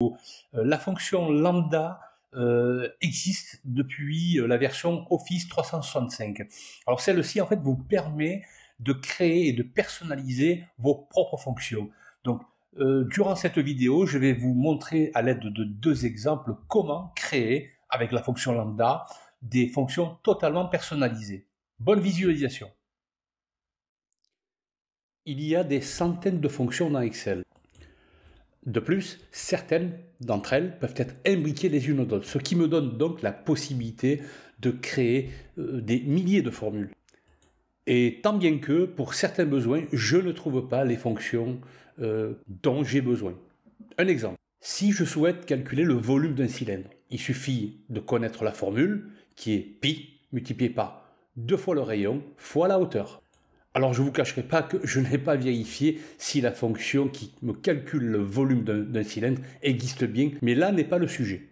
Euh, la fonction lambda euh, existe depuis euh, la version Office 365. Alors celle-ci en fait vous permet de créer et de personnaliser vos propres fonctions. Donc durant cette vidéo, je vais vous montrer à l'aide de deux exemples comment créer avec la fonction lambda des fonctions totalement personnalisées. Bonne visualisation. Il y a des centaines de fonctions dans Excel. De plus, certaines d'entre elles peuvent être imbriquées les unes aux autres, ce qui me donne donc la possibilité de créer euh, des milliers de formules. Et tant bien que, pour certains besoins, je ne trouve pas les fonctions euh, dont j'ai besoin. Un exemple. Si je souhaite calculer le volume d'un cylindre, il suffit de connaître la formule qui est pi multiplié par 2 fois le rayon fois la hauteur. Alors je ne vous cacherai pas que je n'ai pas vérifié si la fonction qui me calcule le volume d'un cylindre existe bien, mais là n'est pas le sujet.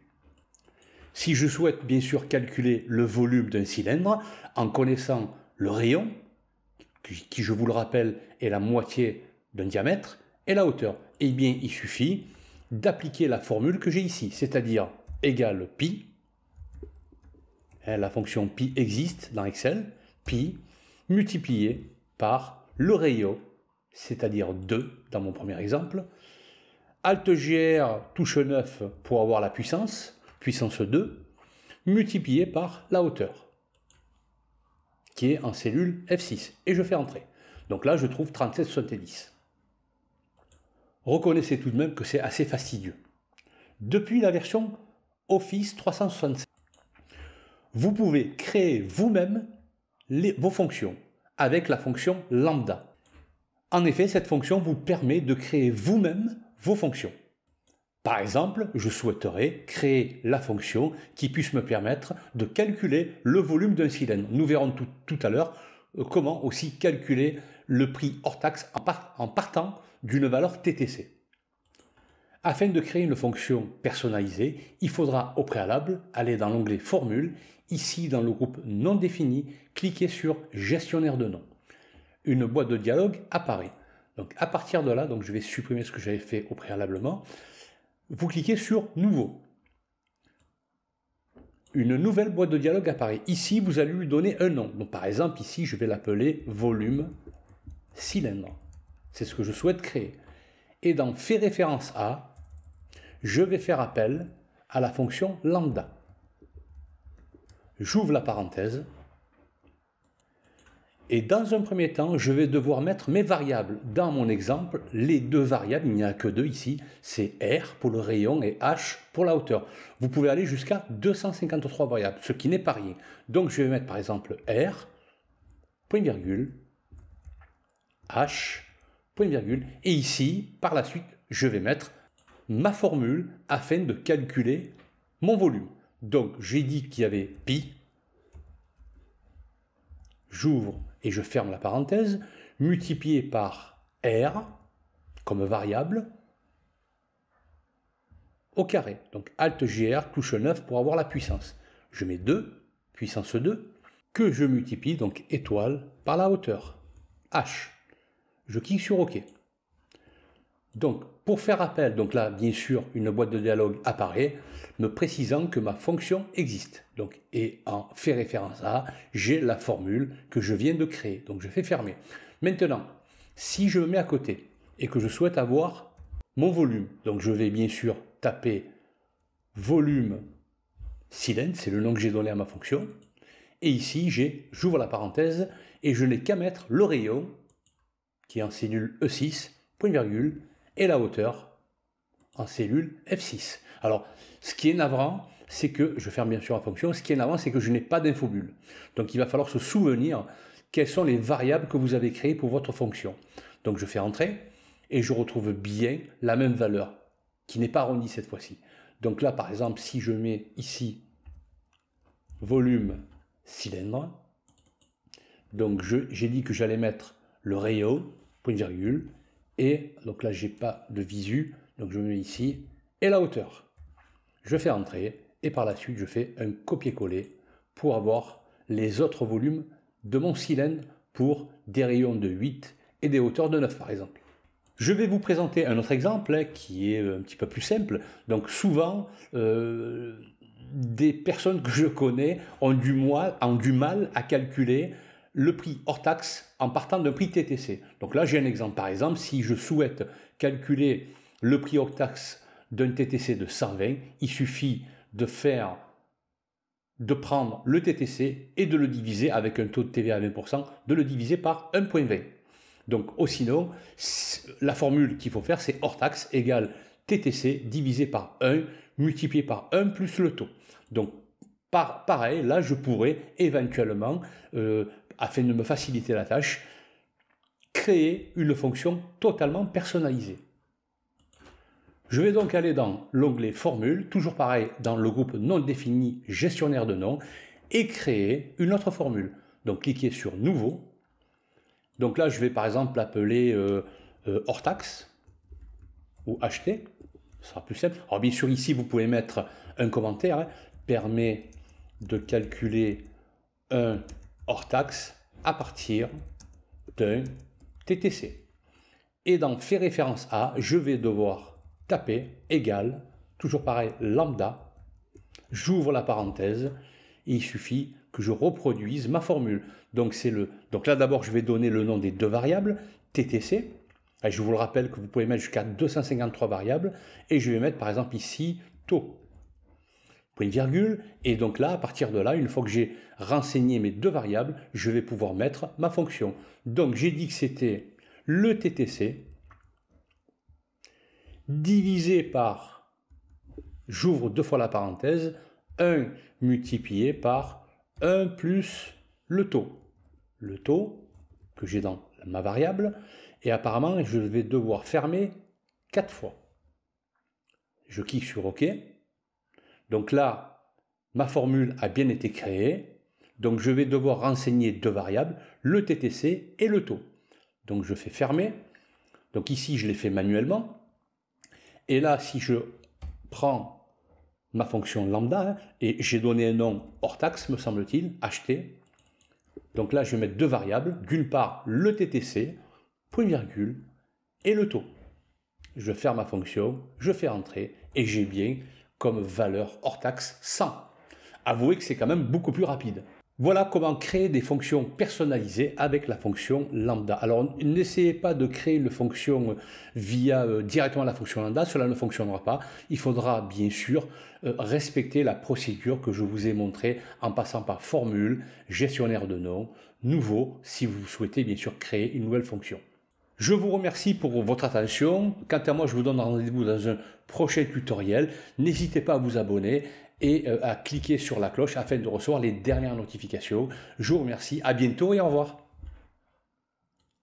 Si je souhaite bien sûr calculer le volume d'un cylindre en connaissant le rayon, qui, je vous le rappelle est la moitié d'un diamètre, et la hauteur, eh bien il suffit d'appliquer la formule que j'ai ici, c'est-à-dire égale pi, hein, la fonction pi existe dans Excel, pi multiplié par le rayon, c'est-à-dire 2 dans mon premier exemple, Alt GR touche 9 pour avoir la puissance, puissance 2, multiplié par la hauteur, qui est en cellule F6, et je fais entrer. Donc là, je trouve 37,70. Reconnaissez tout de même que c'est assez fastidieux. Depuis la version Office 365, vous pouvez créer vous-même vos fonctions avec la fonction lambda. En effet, cette fonction vous permet de créer vous-même vos fonctions. Par exemple, je souhaiterais créer la fonction qui puisse me permettre de calculer le volume d'un cylindre. Nous verrons tout, tout à l'heure euh, comment aussi calculer le prix hors taxe en, partant d'une valeur TTC. Afin de créer une fonction personnalisée, il faudra au préalable aller dans l'onglet Formule ». ici dans le groupe Non défini, cliquer sur Gestionnaire de nom. Une boîte de dialogue apparaît. Donc à partir de là, donc je vais supprimer ce que j'avais fait au préalablement. Vous cliquez sur Nouveau. Une nouvelle boîte de dialogue apparaît. Ici, vous allez lui donner un nom. Donc par exemple, ici, je vais l'appeler volume cylindre. C'est ce que je souhaite créer. Et dans Fait référence à, je vais faire appel à la fonction lambda. J'ouvre la parenthèse. Et dans un premier temps, je vais devoir mettre mes variables. Dans mon exemple, les deux variables, il n'y a que deux ici, c'est R pour le rayon et H pour la hauteur. Vous pouvez aller jusqu'à 253 variables, ce qui n'est pas rien. Donc je vais mettre par exemple R, point virgule, H, point virgule, et ici, par la suite, je vais mettre ma formule afin de calculer mon volume. Donc j'ai dit qu'il y avait pi, j'ouvre et je ferme la parenthèse, multiplié par R comme variable au carré. Donc Alt GR touche 9 pour avoir la puissance. Je mets 2, puissance 2, que je multiplie donc étoile par la hauteur. H. Je clique sur OK. Donc, pour faire appel, donc là, bien sûr, une boîte de dialogue apparaît, me précisant que ma fonction existe. Donc, et en fait référence à, j'ai la formule que je viens de créer. Donc, je fais fermer. Maintenant, si je me mets à côté et que je souhaite avoir mon volume, donc je vais bien sûr taper volume silence, c'est le nom que j'ai donné à ma fonction. Et ici, j'ai, j'ouvre la parenthèse et je n'ai qu'à mettre le rayon qui est en cellule E6, point virgule, et la hauteur en cellule F6. Alors, ce qui est navrant, c'est que, je ferme bien sûr la fonction, ce qui est navrant, c'est que je n'ai pas d'infobule. Donc, il va falloir se souvenir quelles sont les variables que vous avez créées pour votre fonction. Donc, je fais entrer et je retrouve bien la même valeur qui n'est pas arrondie cette fois-ci. Donc là, par exemple, si je mets ici volume cylindre, donc j'ai dit que j'allais mettre le rayon, point virgule, et donc là j'ai pas de visu, donc je me mets ici et la hauteur. Je fais entrer et par la suite je fais un copier-coller pour avoir les autres volumes de mon cylindre pour des rayons de 8 et des hauteurs de 9 par exemple. Je vais vous présenter un autre exemple hein, qui est un petit peu plus simple. Donc souvent, euh, des personnes que je connais ont du, moi, ont du mal à calculer le prix hors taxe en partant d'un prix TTC. Donc là, j'ai un exemple. Par exemple, si je souhaite calculer le prix hors taxe d'un TTC de 120, il suffit de faire de prendre le TTC et de le diviser avec un taux de TVA à 20%, de le diviser par 1.20. Donc, au sinon, la formule qu'il faut faire, c'est hors taxe égale TTC divisé par 1, multiplié par 1 plus le taux Donc, par, pareil, là, je pourrais éventuellement euh, afin de me faciliter la tâche, créer une fonction totalement personnalisée. Je vais donc aller dans l'onglet Formule, toujours pareil, dans le groupe non défini gestionnaire de nom, et créer une autre formule. Donc cliquez sur Nouveau. Donc là, je vais par exemple l'appeler euh, euh hors taxe ou acheter. Ce sera plus simple. Alors bien sûr, ici, vous pouvez mettre un commentaire. Hein. permet de calculer un hors taxe à partir d'un TTC. Et dans fait référence à, je vais devoir taper égal, toujours pareil, lambda. J'ouvre la parenthèse il suffit que je reproduise ma formule. Donc, c'est le, donc là, d'abord, je vais donner le nom des deux variables, TTC. Et je vous le rappelle que vous pouvez mettre jusqu'à 253 variables. Et je vais mettre, par exemple, ici, taux point virgule, et donc là, à partir de là, une fois que j'ai renseigné mes deux variables, je vais pouvoir mettre ma fonction. Donc j'ai dit que c'était le TTC divisé par, j'ouvre deux fois la parenthèse, 1 multiplié par 1 plus le taux. Le taux que j'ai dans ma variable, et apparemment je vais devoir fermer quatre fois. Je clique sur OK, donc là, ma formule a bien été créée. Donc je vais devoir renseigner deux variables, le TTC et le taux. Donc je fais fermer. Donc ici, je l'ai fait manuellement. Et là, si je prends ma fonction lambda, hein, et j'ai donné un nom hors taxe, me semble-t-il, acheté. Donc là, je vais mettre deux variables. D'une part, le TTC, point virgule, et le taux. Je ferme ma fonction, je fais entrer, et j'ai bien comme valeur hors taxe 100. Avouez que c'est quand même beaucoup plus rapide. Voilà comment créer des fonctions personnalisées avec la fonction lambda. Alors n'essayez pas de créer une fonction euh, via euh, directement la fonction lambda, cela ne fonctionnera pas. Il faudra bien sûr euh, respecter la procédure que je vous ai montrée en passant par formule, gestionnaire de nom, nouveau si vous souhaitez bien sûr créer une nouvelle fonction. Je vous remercie pour votre attention. Quant à moi, je vous donne rendez-vous dans un prochain tutoriel. N'hésitez pas à vous abonner et euh, à cliquer sur la cloche afin de recevoir les dernières notifications. Je vous remercie, à bientôt et au revoir.